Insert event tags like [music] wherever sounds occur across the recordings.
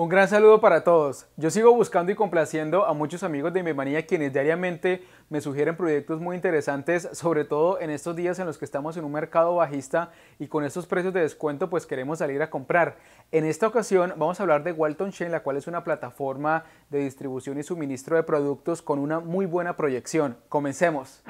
Un gran saludo para todos. Yo sigo buscando y complaciendo a muchos amigos de mi manía quienes diariamente me sugieren proyectos muy interesantes, sobre todo en estos días en los que estamos en un mercado bajista y con estos precios de descuento pues queremos salir a comprar. En esta ocasión vamos a hablar de Walton Chain, la cual es una plataforma de distribución y suministro de productos con una muy buena proyección. Comencemos.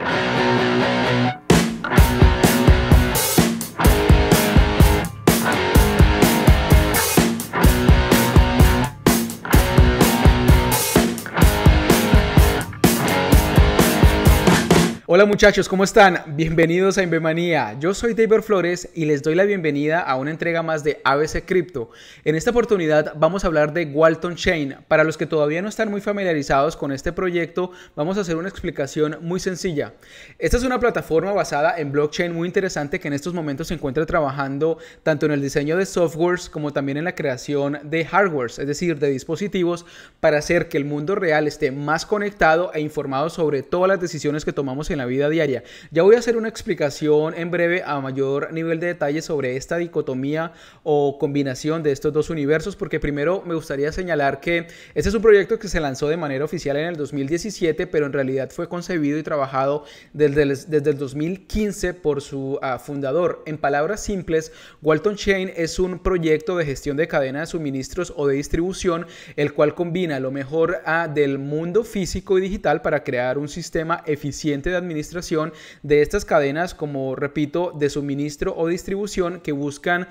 Hola muchachos, ¿cómo están? Bienvenidos a Invemanía. Yo soy David Flores y les doy la bienvenida a una entrega más de ABC Crypto. En esta oportunidad vamos a hablar de Walton Chain. Para los que todavía no están muy familiarizados con este proyecto, vamos a hacer una explicación muy sencilla. Esta es una plataforma basada en blockchain muy interesante que en estos momentos se encuentra trabajando tanto en el diseño de softwares como también en la creación de hardwares, es decir, de dispositivos para hacer que el mundo real esté más conectado e informado sobre todas las decisiones que tomamos en la vida diaria. Ya voy a hacer una explicación en breve a mayor nivel de detalle sobre esta dicotomía o combinación de estos dos universos, porque primero me gustaría señalar que este es un proyecto que se lanzó de manera oficial en el 2017, pero en realidad fue concebido y trabajado desde el, desde el 2015 por su ah, fundador. En palabras simples, Walton Chain es un proyecto de gestión de cadena de suministros o de distribución, el cual combina lo mejor ah, del mundo físico y digital para crear un sistema eficiente de administración administración de estas cadenas, como repito, de suministro o distribución que buscan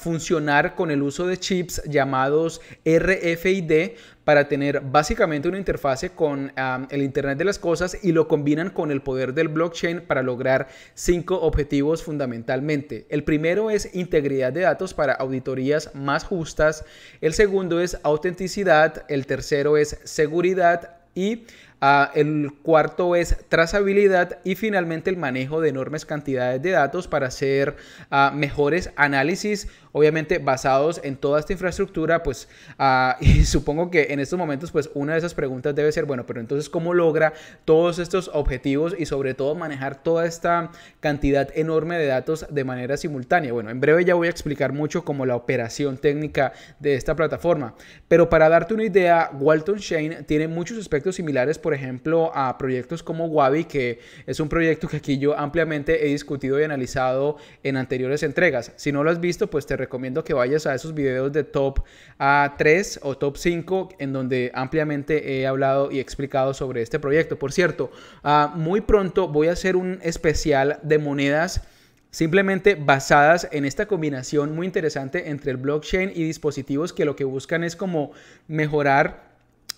funcionar con el uso de chips llamados RFID para tener básicamente una interfase con el Internet de las Cosas y lo combinan con el poder del blockchain para lograr cinco objetivos fundamentalmente. El primero es integridad de datos para auditorías más justas, el segundo es autenticidad, el tercero es seguridad y Ah, el cuarto es trazabilidad y finalmente el manejo de enormes cantidades de datos para hacer ah, mejores análisis obviamente basados en toda esta infraestructura, pues ah, [laughs] supongo que en estos momentos, pues una de esas preguntas debe ser, bueno, pero entonces, ¿cómo logra todos estos objetivos y sobre todo manejar toda esta cantidad enorme de datos de manera simultánea? Bueno, en breve ya voy a explicar mucho como la operación técnica de esta plataforma, pero para darte una idea, Walton Shane tiene muchos aspectos similares, por ejemplo, a proyectos como Wabi, que es un proyecto que aquí yo ampliamente he discutido y analizado en anteriores entregas. Si no lo has visto, pues te recomiendo que vayas a esos videos de top a 3 o top 5 en donde ampliamente he hablado y explicado sobre este proyecto. Por cierto, ah, muy pronto voy a hacer un especial de monedas simplemente basadas en esta combinación muy interesante entre el blockchain y dispositivos que lo que buscan es como mejorar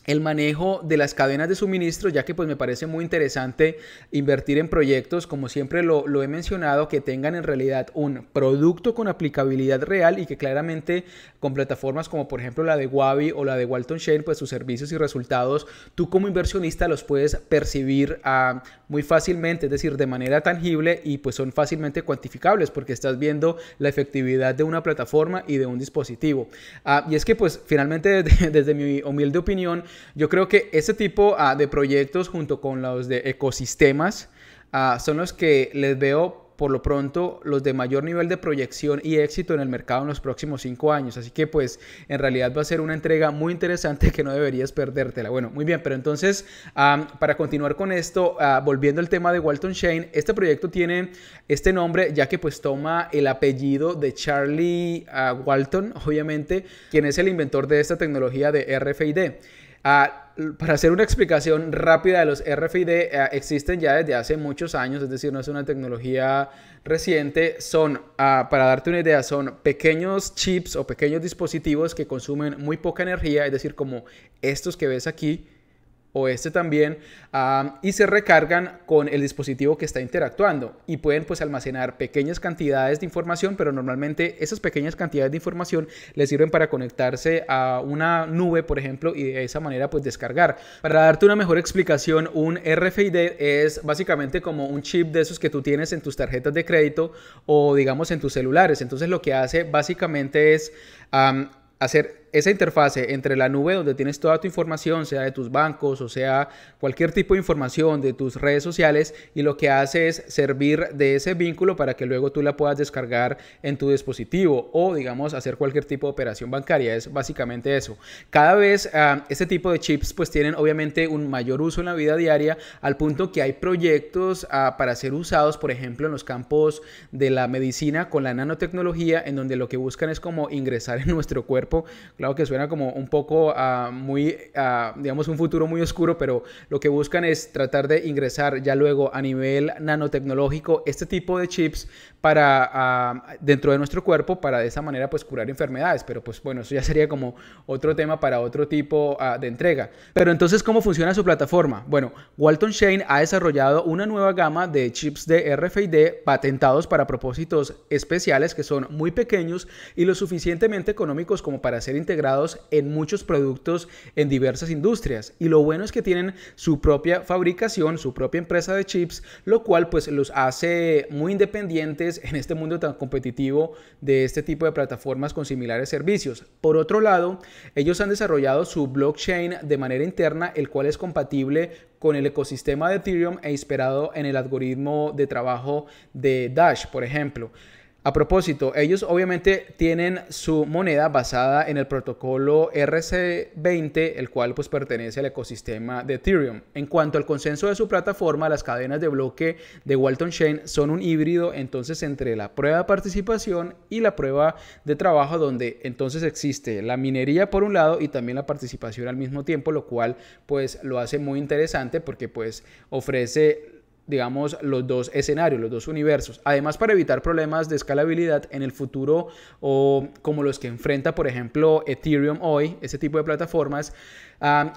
el manejo de las cadenas de suministro, ya que pues me parece muy interesante invertir en proyectos, como siempre lo, he mencionado, que tengan en realidad un producto con aplicabilidad real y que claramente con plataformas como por ejemplo la de Wabi o la de Walton Shane, pues sus servicios y resultados, tú como inversionista los puedes percibir ah, muy fácilmente, es decir, de manera tangible y pues son fácilmente cuantificables porque estás viendo la efectividad de una plataforma y de un dispositivo. Ah, y es que pues finalmente desde [laughs] mi humilde opinión, yo creo que este tipo ah, de proyectos junto con los de ecosistemas ah, son los que les veo por lo pronto los de mayor nivel de proyección y éxito en el mercado en los próximos cinco años. Así que pues en realidad va a ser una entrega muy interesante que no deberías perdértela. Bueno, muy bien, pero entonces para continuar con esto, ah, volviendo al tema de Walton Shane, este proyecto tiene este nombre ya que pues toma el apellido de Charlie Walton, obviamente, quien es el inventor de esta tecnología de RFID. Ah, para hacer una explicación rápida de los RFID, ah, existen ya desde hace muchos años, es decir, no es una tecnología reciente. Son, ah, para darte una idea, son pequeños chips o pequeños dispositivos que consumen muy poca energía, es decir, como estos que ves aquí, o este también, y se recargan con el dispositivo que está interactuando y pueden pues almacenar pequeñas cantidades de información, pero normalmente esas pequeñas cantidades de información les sirven para conectarse a una nube, por ejemplo, y de esa manera pues descargar. Para darte una mejor explicación, un RFID es básicamente como un chip de esos que tú tienes en tus tarjetas de crédito o digamos en tus celulares. Entonces lo que hace básicamente es hacer esa interfase entre la nube donde tienes toda tu información, sea de tus bancos o sea cualquier tipo de información de tus redes sociales y lo que hace es servir de ese vínculo para que luego tú la puedas descargar en tu dispositivo o digamos hacer cualquier tipo de operación bancaria. Es básicamente eso. Cada vez ah, este tipo de chips pues tienen obviamente un mayor uso en la vida diaria al punto que hay proyectos ah, para ser usados por ejemplo en los campos de la medicina con la nanotecnología en donde lo que buscan es como ingresar en nuestro cuerpo Claro que suena como un poco ah, muy, ah, digamos, un futuro muy oscuro, pero lo que buscan es tratar de ingresar ya luego a nivel nanotecnológico este tipo de chips Ah, dentro de nuestro cuerpo para de esa manera pues curar enfermedades pero pues bueno eso ya sería como otro tema para otro tipo ah, de entrega pero entonces cómo funciona su plataforma bueno Walton Shane ha desarrollado una nueva gama de chips de RFID patentados para propósitos especiales que son muy pequeños y lo suficientemente económicos como para ser integrados en muchos productos en diversas industrias y lo bueno es que tienen su propia fabricación su propia empresa de chips lo cual pues los hace muy independientes en este mundo tan competitivo de este tipo de plataformas con similares servicios. Por otro lado, ellos han desarrollado su blockchain de manera interna, el cual es compatible con el ecosistema de Ethereum e inspirado en el algoritmo de trabajo de Dash, por ejemplo. A propósito, ellos obviamente tienen su moneda basada en el protocolo RC20, el cual pues pertenece al ecosistema de Ethereum. En cuanto al consenso de su plataforma, las cadenas de bloque de Walton Chain son un híbrido entonces entre la prueba de participación y la prueba de trabajo donde entonces existe la minería por un lado y también la participación al mismo tiempo, lo cual pues lo hace muy interesante porque pues ofrece digamos, los dos escenarios, los dos universos. Además, para evitar problemas de escalabilidad en el futuro o como los que enfrenta, por ejemplo, Ethereum hoy, ese tipo de plataformas,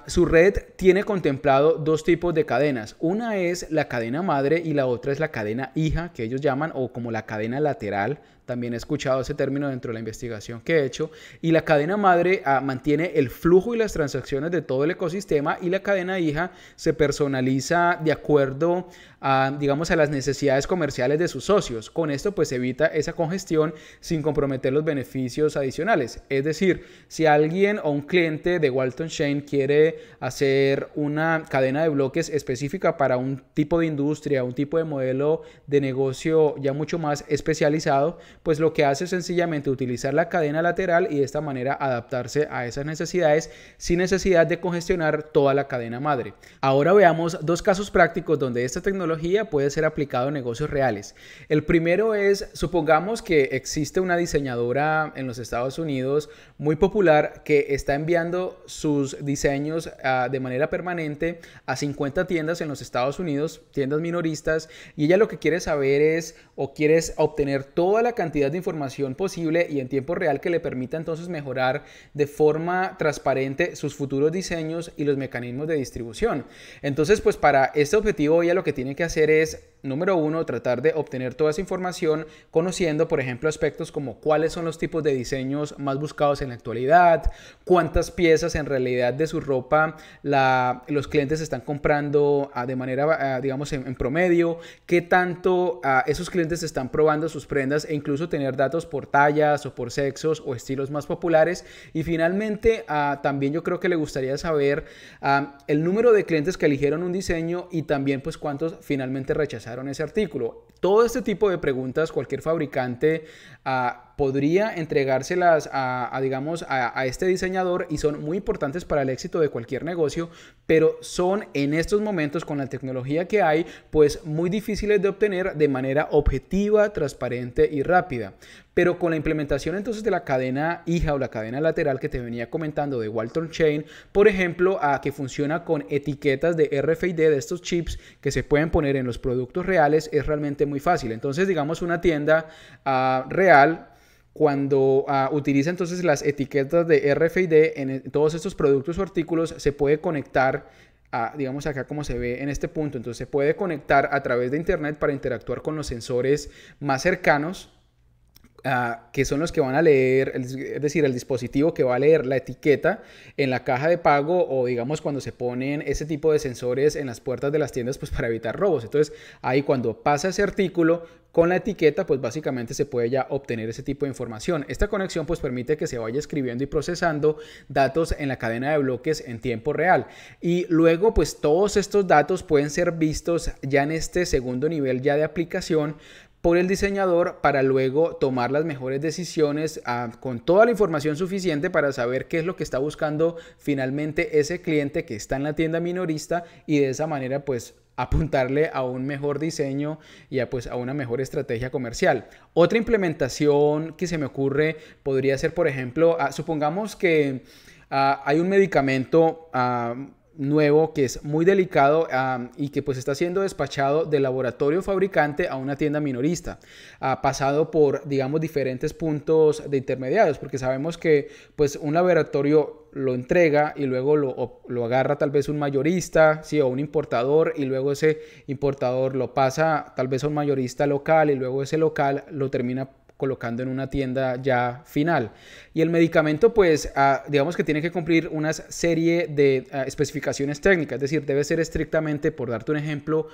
su red tiene contemplado dos tipos de cadenas. Una es la cadena madre y la otra es la cadena hija, que ellos llaman, o como la cadena lateral. También he escuchado ese término dentro de la investigación que he hecho. Y la cadena madre ah, mantiene el flujo y las transacciones de todo el ecosistema y la cadena hija se personaliza de acuerdo a, digamos, a las necesidades comerciales de sus socios. Con esto pues evita esa congestión sin comprometer los beneficios adicionales. Es decir, si alguien o un cliente de Walton Shane quiere hacer una cadena de bloques específica para un tipo de industria, un tipo de modelo de negocio ya mucho más especializado, pues lo que hace es sencillamente utilizar la cadena lateral y de esta manera adaptarse a esas necesidades sin necesidad de congestionar toda la cadena madre. Ahora veamos dos casos prácticos donde esta tecnología puede ser aplicada en negocios reales. El primero es, supongamos que existe una diseñadora en los Estados Unidos muy popular que está enviando sus diseñadores diseños ah, de manera permanente a 50 tiendas en los Estados Unidos, tiendas minoristas, y ella lo que quiere saber es o quiere obtener toda la cantidad de información posible y en tiempo real que le permita entonces mejorar de forma transparente sus futuros diseños y los mecanismos de distribución. Entonces, pues para este objetivo ella lo que tiene que hacer es número uno, tratar de obtener toda esa información conociendo, por ejemplo, aspectos como cuáles son los tipos de diseños más buscados en la actualidad, cuántas piezas en realidad de su ropa los clientes están comprando ah, de manera, ah, digamos, en, promedio, qué tanto ah, esos clientes están probando sus prendas e incluso tener datos por tallas o por sexos o estilos más populares. Y finalmente, también yo creo que le gustaría saber el número de clientes que eligieron un diseño y también pues cuántos finalmente rechazaron en ese artículo. Todo este tipo de preguntas cualquier fabricante ah, podría entregárselas a, digamos, a, este diseñador y son muy importantes para el éxito de cualquier negocio, pero son en estos momentos con la tecnología que hay, pues muy difíciles de obtener de manera objetiva, transparente y rápida. Pero con la implementación entonces de la cadena hija o la cadena lateral que te venía comentando de Walton Chain, por ejemplo, a que funciona con etiquetas de RFID de estos chips que se pueden poner en los productos reales, es realmente muy fácil. Entonces, digamos, una tienda ah, real cuando ah, utiliza entonces las etiquetas de RFID en e, todos estos productos o artículos, se puede conectar, a, ah, digamos acá como se ve en este punto, entonces se puede conectar a través de Internet para interactuar con los sensores más cercanos que son los que van a leer, es decir, el dispositivo que va a leer la etiqueta en la caja de pago o digamos cuando se ponen ese tipo de sensores en las puertas de las tiendas pues para evitar robos. Entonces ahí cuando pasa ese artículo con la etiqueta pues básicamente se puede ya obtener ese tipo de información. Esta conexión pues permite que se vaya escribiendo y procesando datos en la cadena de bloques en tiempo real y luego pues todos estos datos pueden ser vistos ya en este segundo nivel ya de aplicación por el diseñador para luego tomar las mejores decisiones ah, con toda la información suficiente para saber qué es lo que está buscando finalmente ese cliente que está en la tienda minorista y de esa manera pues apuntarle a un mejor diseño y a, pues, a una mejor estrategia comercial. Otra implementación que se me ocurre podría ser, por ejemplo, ah, supongamos que ah, hay un medicamento nuevo que es muy delicado y que pues está siendo despachado del laboratorio fabricante a una tienda minorista, ha ah, pasado por digamos diferentes puntos de intermediarios, porque sabemos que pues un laboratorio lo entrega y luego lo, lo agarra tal vez un mayorista, sí, o un importador y luego ese importador lo pasa tal vez a un mayorista local y luego ese local lo termina colocando en una tienda ya final. Y el medicamento, pues, ah, digamos que tiene que cumplir una serie de ah, especificaciones técnicas, es decir, debe ser estrictamente, por darte un ejemplo,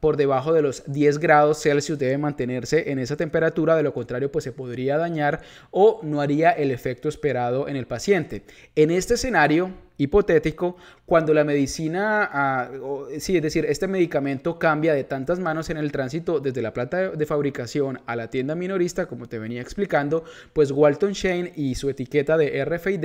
por debajo de los 10 grados Celsius debe mantenerse en esa temperatura, de lo contrario, pues se podría dañar o no haría el efecto esperado en el paciente. En este escenario, hipotético, cuando la medicina, ah, si es decir, este medicamento cambia de tantas manos en el tránsito desde la planta de fabricación a la tienda minorista, como te venía explicando, pues Walton Shane y su etiqueta de RFID,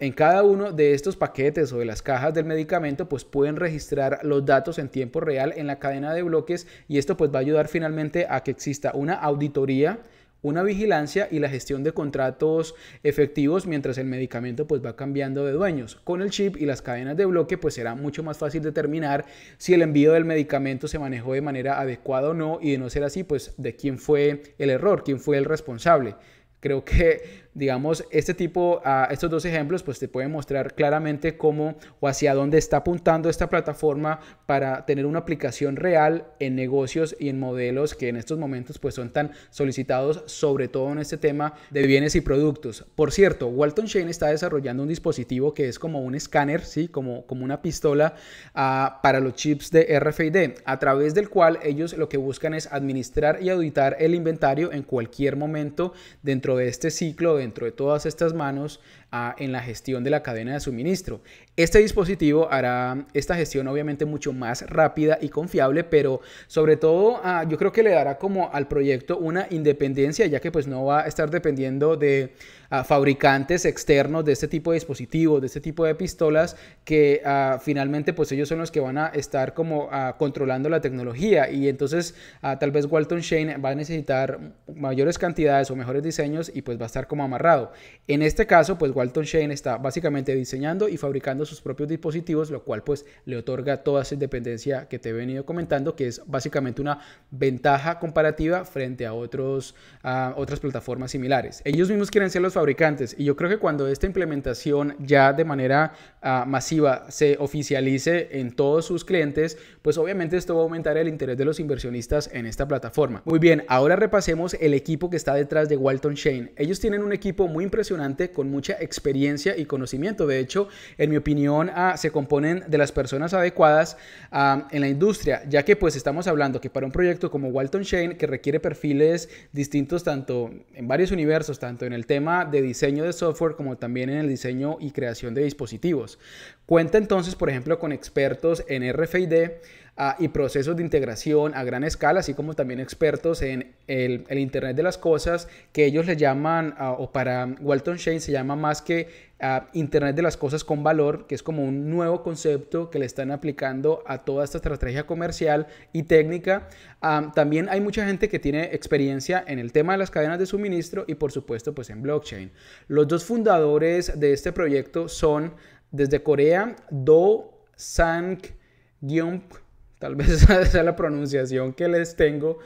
en cada uno de estos paquetes o de las cajas del medicamento, pues pueden registrar los datos en tiempo real en la cadena de bloques y esto pues va a ayudar finalmente a que exista una auditoría una vigilancia y la gestión de contratos efectivos mientras el medicamento pues va cambiando de dueños. Con el chip y las cadenas de bloque pues será mucho más fácil determinar si el envío del medicamento se manejó de manera adecuada o no y de no ser así pues de quién fue el error, quién fue el responsable. Creo que digamos, este tipo, estos dos ejemplos, pues te pueden mostrar claramente cómo o hacia dónde está apuntando esta plataforma para tener una aplicación real en negocios y en modelos que en estos momentos pues son tan solicitados, sobre todo en este tema de bienes y productos. Por cierto, Walton Shane está desarrollando un dispositivo que es como un escáner, ¿sí? Como, como una pistola ah, para los chips de RFID, a través del cual ellos lo que buscan es administrar y auditar el inventario en cualquier momento dentro de este ciclo dentro de todas estas manos en la gestión de la cadena de suministro. Este dispositivo hará esta gestión obviamente mucho más rápida y confiable, pero sobre todo ah, yo creo que le dará como al proyecto una independencia, ya que pues no va a estar dependiendo de ah, fabricantes externos de este tipo de dispositivos, de este tipo de pistolas, que ah, finalmente pues ellos son los que van a estar como controlando la tecnología y entonces tal vez Walton Shane va a necesitar mayores cantidades o mejores diseños y pues va a estar como amarrado. En este caso pues Walton Walton Shane está básicamente diseñando y fabricando sus propios dispositivos, lo cual pues le otorga toda esa independencia que te he venido comentando, que es básicamente una ventaja comparativa frente a, otros, otras plataformas similares. Ellos mismos quieren ser los fabricantes y yo creo que cuando esta implementación ya de manera ah, masiva se oficialice en todos sus clientes, pues obviamente esto va a aumentar el interés de los inversionistas en esta plataforma. Muy bien, ahora repasemos el equipo que está detrás de Walton Shane. Ellos tienen un equipo muy impresionante con mucha experiencia experiencia y conocimiento. De hecho, en mi opinión, ah, se componen de las personas adecuadas ah, en la industria, ya que pues estamos hablando que para un proyecto como Walton Shane, que requiere perfiles distintos tanto en varios universos, tanto en el tema de diseño de software como también en el diseño y creación de dispositivos. Cuenta entonces, por ejemplo, con expertos en RFID, y procesos de integración a gran escala, así como también expertos en el, Internet de las Cosas, que ellos le llaman, o para Walton Shane se llama más que Internet de las Cosas con valor, que es como un nuevo concepto que le están aplicando a toda esta estrategia comercial y técnica. Ah, también hay mucha gente que tiene experiencia en el tema de las cadenas de suministro y por supuesto pues en blockchain. Los dos fundadores de este proyecto son desde Corea Do Sang-gyung Tal vez [laughs] esa sea la pronunciación que les tengo.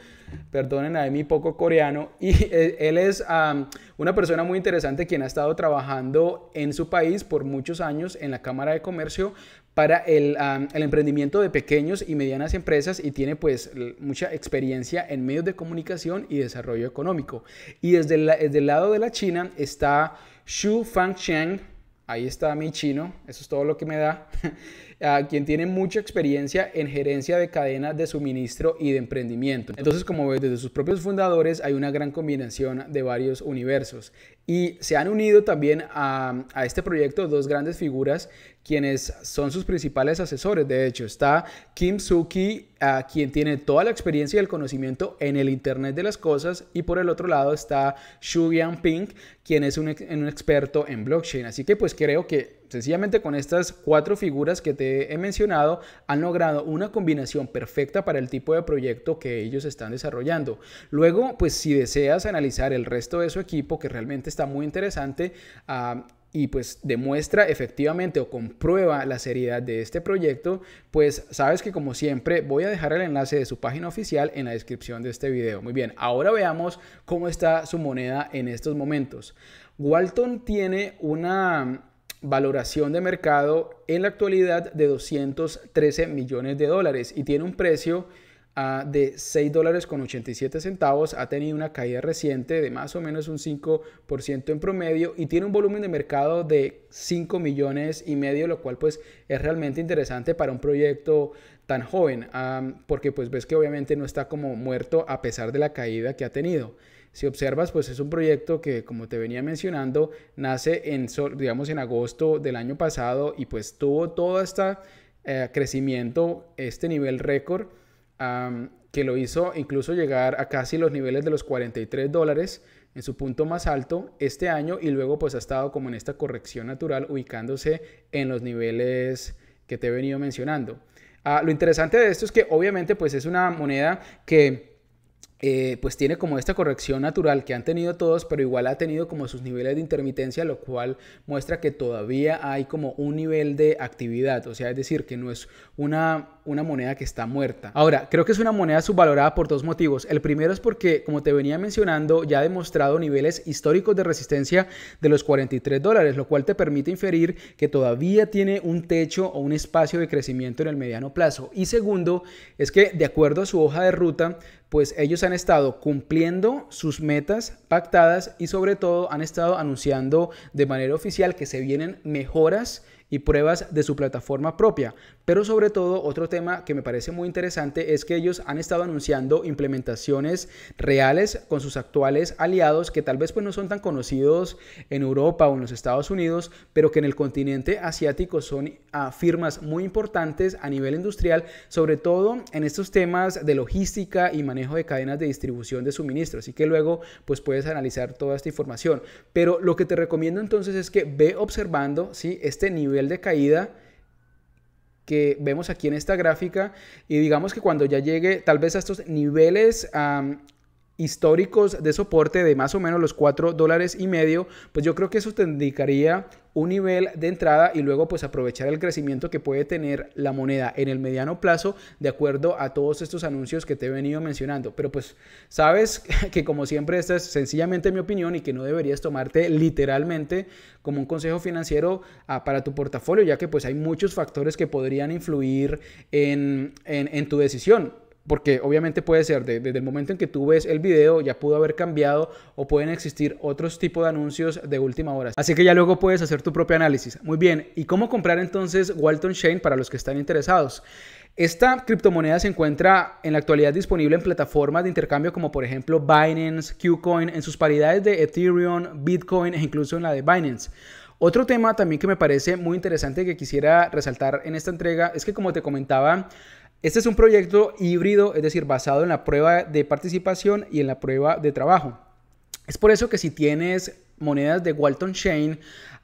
Perdonen a mi poco coreano. Y e, él es una persona muy interesante quien ha estado trabajando en su país por muchos años en la Cámara de Comercio para el, emprendimiento de pequeños y medianas empresas y tiene pues mucha experiencia en medios de comunicación y desarrollo económico. Y desde, desde el lado de la China está Xu Fangcheng. Ahí está mi chino. Eso es todo lo que me da. [laughs] quien tiene mucha experiencia en gerencia de cadenas de suministro y de emprendimiento. Entonces, como ves, desde sus propios fundadores hay una gran combinación de varios universos. Y se han unido también a, este proyecto dos grandes figuras quienes son sus principales asesores. De hecho, está Kim Suki, a quien tiene toda la experiencia y el conocimiento en el Internet de las Cosas, y por el otro lado está Xu Ping, quien es un experto en blockchain. Así que pues creo que sencillamente con estas cuatro figuras que te he mencionado han logrado una combinación perfecta para el tipo de proyecto que ellos están desarrollando. Luego, pues si deseas analizar el resto de su equipo, que realmente está muy interesante, ah, y pues demuestra efectivamente o comprueba la seriedad de este proyecto, pues sabes que como siempre voy a dejar el enlace de su página oficial en la descripción de este video. Muy bien, ahora veamos cómo está su moneda en estos momentos. Walton tiene una valoración de mercado en la actualidad de 213 millones de dólares y tiene un precio ah, de 6 dólares con 87 centavos. Ha tenido una caída reciente de más o menos un 5% en promedio y tiene un volumen de mercado de 5 millones y medio, lo cual pues es realmente interesante para un proyecto tan joven, ah, porque pues ves que obviamente no está como muerto a pesar de la caída que ha tenido. Si observas, pues es un proyecto que, como te venía mencionando, nace en, digamos, en agosto del año pasado y pues tuvo todo este eh, crecimiento, este nivel récord, que lo hizo incluso llegar a casi los niveles de los 43 dólares en su punto más alto este año y luego pues ha estado como en esta corrección natural ubicándose en los niveles que te he venido mencionando. Ah, lo interesante de esto es que obviamente pues es una moneda que eh, pues tiene como esta corrección natural que han tenido todos, pero igual ha tenido como sus niveles de intermitencia, lo cual muestra que todavía hay como un nivel de actividad, o sea, es decir, que no es una una moneda que está muerta. Ahora, creo que es una moneda subvalorada por dos motivos. El primero es porque, como te venía mencionando, ya ha demostrado niveles históricos de resistencia de los 43 dólares, lo cual te permite inferir que todavía tiene un techo o un espacio de crecimiento en el mediano plazo. Y segundo, es que de acuerdo a su hoja de ruta, pues ellos han estado cumpliendo sus metas pactadas y sobre todo han estado anunciando de manera oficial que se vienen mejoras y pruebas de su plataforma propia. Pero sobre todo, otro tema que me parece muy interesante es que ellos han estado anunciando implementaciones reales con sus actuales aliados que tal vez pues, no son tan conocidos en Europa o en los Estados Unidos, pero que en el continente asiático son ah, firmas muy importantes a nivel industrial, sobre todo en estos temas de logística y manejo de cadenas de distribución de suministro. Así que luego pues puedes analizar toda esta información. Pero lo que te recomiendo entonces es que ve observando si ¿sí? este nivel de caída que vemos aquí en esta gráfica y digamos que cuando ya llegue tal vez a estos niveles históricos de soporte de más o menos los 4 dólares y medio, pues yo creo que eso te indicaría un nivel de entrada y luego pues aprovechar el crecimiento que puede tener la moneda en el mediano plazo de acuerdo a todos estos anuncios que te he venido mencionando. Pero pues sabes [laughs] que como siempre esta es sencillamente mi opinión y que no deberías tomarte literalmente como un consejo financiero ah, para tu portafolio ya que pues hay muchos factores que podrían influir en, en tu decisión porque obviamente puede ser desde el momento en que tú ves el video ya pudo haber cambiado o pueden existir otros tipos de anuncios de última hora. Así que ya luego puedes hacer tu propio análisis. Muy bien, ¿y cómo comprar entonces Walton Chain para los que están interesados? Esta criptomoneda se encuentra en la actualidad disponible en plataformas de intercambio como por ejemplo Binance, Qcoin, en sus paridades de Ethereum, Bitcoin e incluso en la de Binance. Otro tema también que me parece muy interesante que quisiera resaltar en esta entrega es que como te comentaba, este es un proyecto híbrido, es decir, basado en la prueba de participación y en la prueba de trabajo. Es por eso que si tienes monedas de Walton Chain,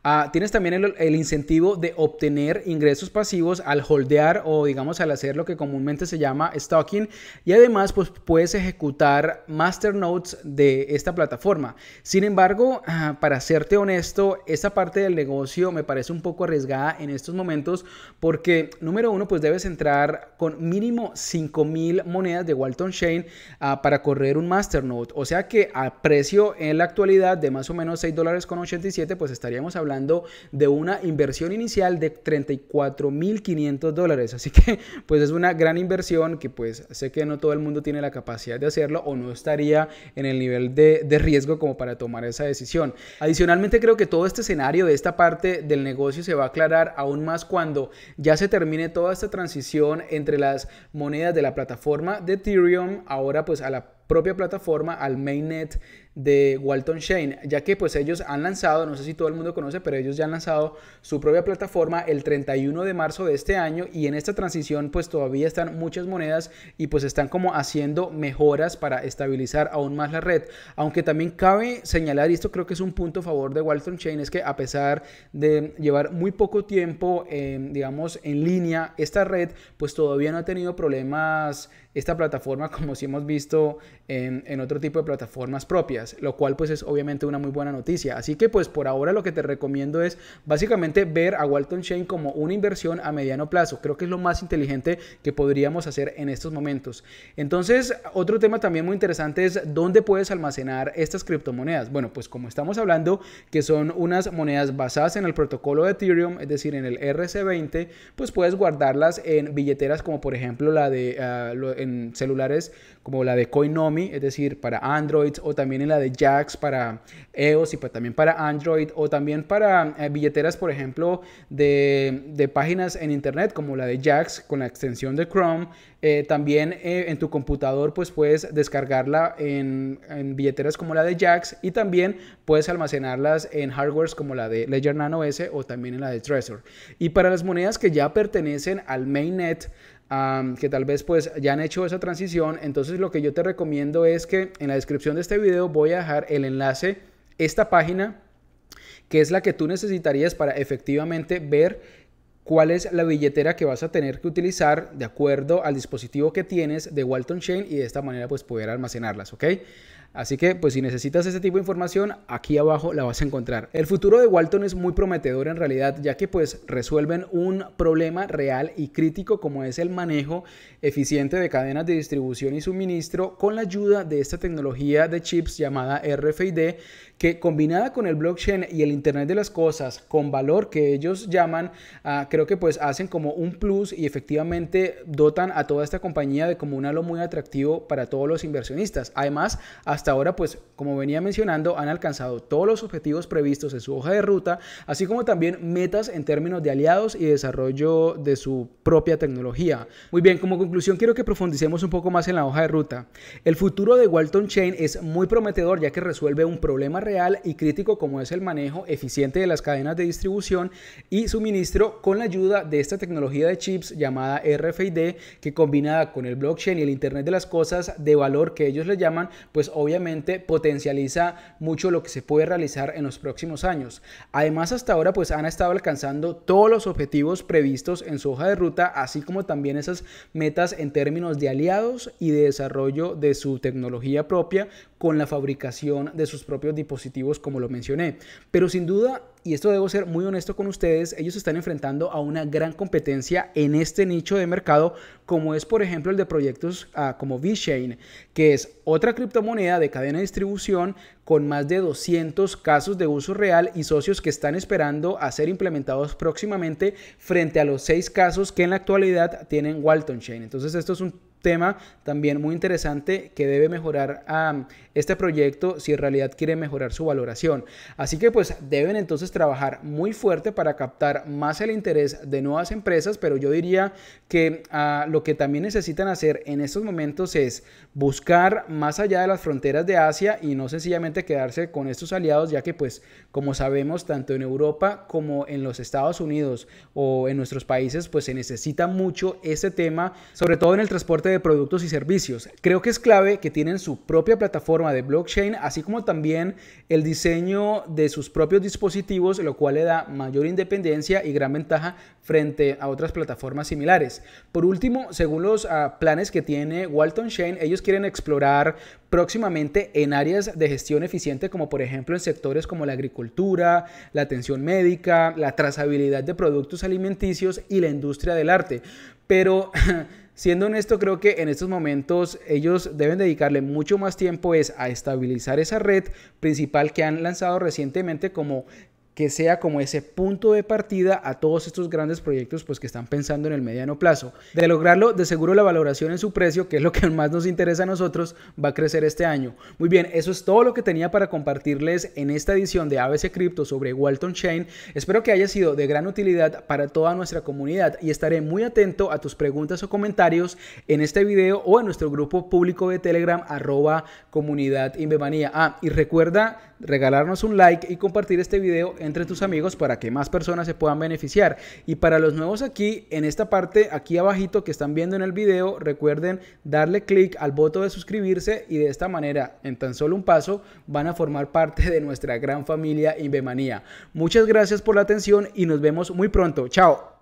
Ah, tienes también el, incentivo de obtener ingresos pasivos al holdear o digamos al hacer lo que comúnmente se llama stocking y además pues puedes ejecutar master notes de esta plataforma. Sin embargo, ah, para serte honesto, esta parte del negocio me parece un poco arriesgada en estos momentos porque número uno pues debes entrar con mínimo 5000 monedas de Walton Chain ah, para correr un master note. O sea que a precio en la actualidad de más o menos 6 dólares con 87 pues estaríamos hablando de una inversión inicial de 34.500 dólares. Así que [laughs] pues es una gran inversión que pues sé que no todo el mundo tiene la capacidad de hacerlo o no estaría en el nivel de, de riesgo como para tomar esa decisión. Adicionalmente creo que todo este escenario de esta parte del negocio se va a aclarar aún más cuando ya se termine toda esta transición entre las monedas de la plataforma de Ethereum ahora pues a la propia plataforma, al mainnet de Walton Shane, ya que pues ellos han lanzado, no sé si todo el mundo conoce, pero ellos ya han lanzado su propia plataforma el 31 de marzo de este año y en esta transición pues todavía están muchas monedas y pues están como haciendo mejoras para estabilizar aún más la red, aunque también cabe señalar, y esto creo que es un punto a favor de Walton Chain, es que a pesar de llevar muy poco tiempo, eh, digamos, en línea, esta red pues todavía no ha tenido problemas esta plataforma como si hemos visto en, otro tipo de plataformas propias, lo cual pues es obviamente una muy buena noticia. Así que pues por ahora lo que te recomiendo es básicamente ver a Walton Chain como una inversión a mediano plazo. Creo que es lo más inteligente que podríamos hacer en estos momentos. Entonces, otro tema también muy interesante es dónde puedes almacenar estas criptomonedas. Bueno, pues como estamos hablando que son unas monedas basadas en el protocolo de Ethereum, es decir, en el RC20, pues puedes guardarlas en billeteras como por ejemplo la de... Ah, en celulares como la de Coinomi, es decir, para Android o también en la de Jax para EOS y pues, también para Android o también para eh, billeteras, por ejemplo, de, páginas en Internet como la de Jax con la extensión de Chrome. Eh, también eh, en tu computador pues puedes descargarla en, billeteras como la de Jax y también puedes almacenarlas en hardware como la de Ledger Nano S o también en la de Trezor. Y para las monedas que ya pertenecen al mainnet, que tal vez pues ya han hecho esa transición, entonces lo que yo te recomiendo es que en la descripción de este video voy a dejar el enlace, esta página, que es la que tú necesitarías para efectivamente ver cuál es la billetera que vas a tener que utilizar de acuerdo al dispositivo que tienes de Walton Chain y de esta manera pues poder almacenarlas, ¿ok? Así que, pues si necesitas este tipo de información, aquí abajo la vas a encontrar. El futuro de Walton es muy prometedor en realidad, ya que pues resuelven un problema real y crítico como es el manejo eficiente de cadenas de distribución y suministro con la ayuda de esta tecnología de chips llamada RFID, que combinada con el blockchain y el Internet de las Cosas, con valor que ellos llaman, ah, creo que pues hacen como un plus y efectivamente dotan a toda esta compañía de como un halo muy atractivo para todos los inversionistas. Además, hasta hasta ahora, pues, como venía mencionando, han alcanzado todos los objetivos previstos en su hoja de ruta, así como también metas en términos de aliados y desarrollo de su propia tecnología. Muy bien, como conclusión quiero que profundicemos un poco más en la hoja de ruta. El futuro de Walton Chain es muy prometedor ya que resuelve un problema real y crítico como es el manejo eficiente de las cadenas de distribución y suministro con la ayuda de esta tecnología de chips llamada RFID que combinada con el blockchain y el Internet de las Cosas de valor que ellos le llaman, pues obviamente potencializa mucho lo que se puede realizar en los próximos años. Además, hasta ahora pues han estado alcanzando todos los objetivos previstos en su hoja de ruta, así como también esas metas en términos de aliados y de desarrollo de su tecnología propia con la fabricación de sus propios dispositivos, como lo mencioné. Pero sin duda y esto debo ser muy honesto con ustedes, ellos están enfrentando a una gran competencia en este nicho de mercado, como es por ejemplo el de proyectos ah, como VeChain, que es otra criptomoneda de cadena de distribución con más de 200 casos de uso real y socios que están esperando a ser implementados próximamente frente a los seis casos que en la actualidad tienen Walton Chain. Entonces esto es un tema también muy interesante que debe mejorar a ah, este proyecto si en realidad quiere mejorar su valoración. Así que pues deben entonces trabajar muy fuerte para captar más el interés de nuevas empresas, pero yo diría que ah, lo que también necesitan hacer en estos momentos es buscar más allá de las fronteras de Asia y no sencillamente quedarse con estos aliados, ya que pues como sabemos tanto en Europa como en los Estados Unidos o en nuestros países pues se necesita mucho ese tema, sobre todo en el transporte productos y servicios. Creo que es clave que tienen su propia plataforma de blockchain, así como también el diseño de sus propios dispositivos, lo cual le da mayor independencia y gran ventaja frente a otras plataformas similares. Por último, según los ah, planes que tiene Walton Shane, ellos quieren explorar próximamente en áreas de gestión eficiente, como por ejemplo en sectores como la agricultura, la atención médica, la trazabilidad de productos alimenticios y la industria del arte. Pero [laughs] Siendo honesto, creo que en estos momentos ellos deben dedicarle mucho más tiempo es a estabilizar esa red principal que han lanzado recientemente como que sea como ese punto de partida a todos estos grandes proyectos pues que están pensando en el mediano plazo. De lograrlo, de seguro la valoración en su precio, que es lo que más nos interesa a nosotros, va a crecer este año. Muy bien, eso es todo lo que tenía para compartirles en esta edición de ABC Crypto sobre Walton Chain. Espero que haya sido de gran utilidad para toda nuestra comunidad y estaré muy atento a tus preguntas o comentarios en este video o en nuestro grupo público de Telegram arroba comunidad Inbebanía Ah, y recuerda regalarnos un like y compartir este video entre tus amigos para que más personas se puedan beneficiar. Y para los nuevos aquí, en esta parte aquí abajito que están viendo en el video, recuerden darle clic al botón de suscribirse y de esta manera, en tan solo un paso, van a formar parte de nuestra gran familia Invemanía. Muchas gracias por la atención y nos vemos muy pronto. Chao.